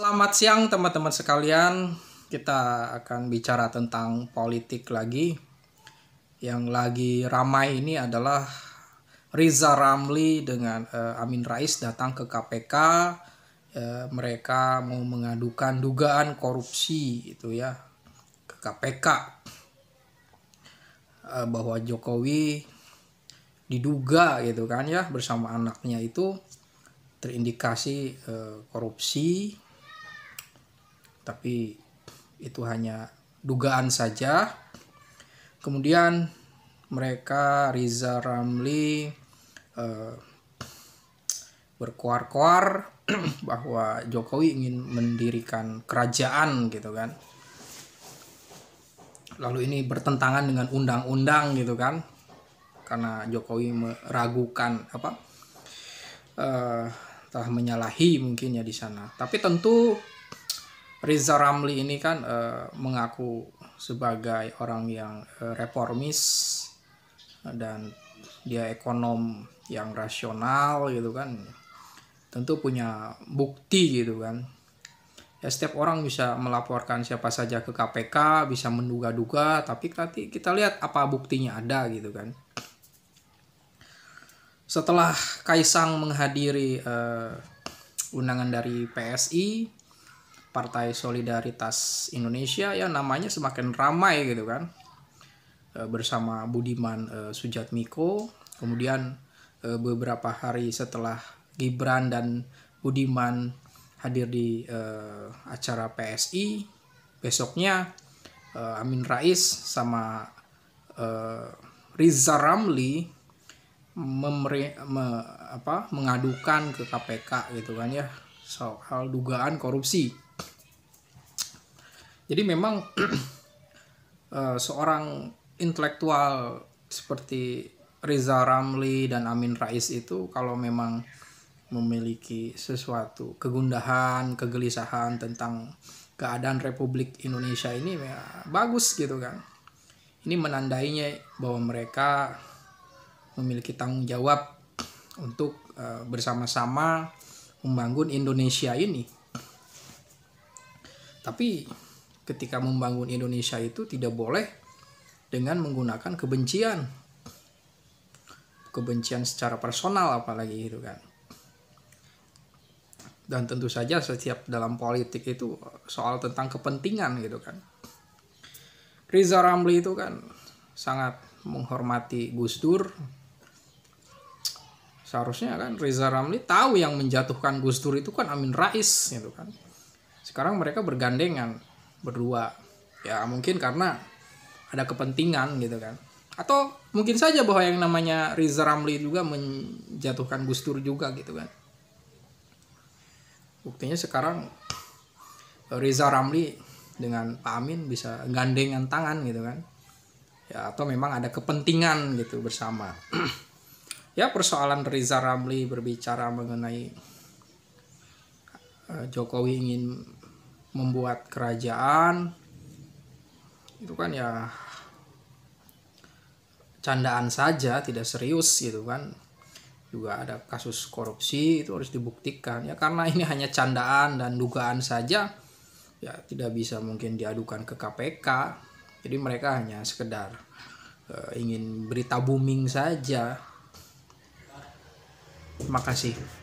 Selamat siang teman-teman sekalian. Kita akan bicara tentang politik lagi. Yang lagi ramai ini adalah Riza Ramli dengan uh, Amin Rais datang ke KPK. Uh, eh, mereka mau mengadukan dugaan korupsi itu ya ke KPK uh, eh, bahwa Jokowi diduga gitu kan ya bersama anaknya itu terindikasi korupsi tapi itu hanya dugaan saja. Kemudian mereka Riza Ramli eh, berkoar-koar bahwa Jokowi ingin mendirikan kerajaan gitu kan. Lalu ini bertentangan dengan undang-undang gitu kan. Karena Jokowi meragukan apa eh, telah menyalahi mungkin ya di sana. Tapi tentu Riza Ramli ini kan uh, mengaku sebagai orang yang uh, reformis eh, dan dia ekonom yang rasional gitu kan tentu punya bukti gitu kan ya setiap orang bisa melaporkan siapa saja ke KPK bisa menduga-duga tapi nanti kita lihat apa buktinya ada gitu kan setelah Kaisang menghadiri uh, undangan dari PSI Partai Solidaritas Indonesia ya namanya semakin ramai gitu kan eh, bersama Budiman eh, Sujatmiko kemudian eh, beberapa hari setelah Gibran dan Budiman hadir di acara PSI besoknya Amin Rais sama e, Riza Ramli memre, me, apa, mengadukan ke KPK gitu kan ya soal dugaan korupsi jadi memang eh, seorang intelektual seperti Riza Ramli dan Amin Rais itu kalau memang memiliki sesuatu kegundahan, kegelisahan tentang keadaan Republik Indonesia ini ya, bagus gitu kan. Ini menandainya bahwa mereka memiliki tanggung jawab untuk eh, bersama-sama membangun Indonesia ini. Tapi ketika membangun Indonesia itu tidak boleh dengan menggunakan kebencian kebencian secara personal apalagi itu kan dan tentu saja setiap dalam politik itu soal tentang kepentingan gitu kan Riza Ramli itu kan sangat menghormati Gus Dur seharusnya kan Riza Ramli tahu yang menjatuhkan Gus Dur itu kan Amin Rais gitu kan sekarang mereka bergandengan berdua ya mungkin karena ada kepentingan gitu kan atau mungkin saja bahwa yang namanya Riza Ramli juga menjatuhkan Gus Dur juga gitu kan buktinya sekarang Riza Ramli dengan Pak Amin bisa gandengan tangan gitu kan ya atau memang ada kepentingan gitu bersama ya persoalan Riza Ramli berbicara mengenai eh, Jokowi ingin membuat kerajaan itu kan ya candaan saja tidak serius gitu kan juga ada kasus korupsi itu harus dibuktikan ya karena ini hanya candaan dan dugaan saja ya tidak bisa mungkin diadukan ke KPK jadi mereka hanya sekedar uh, ingin berita booming saja terima kasih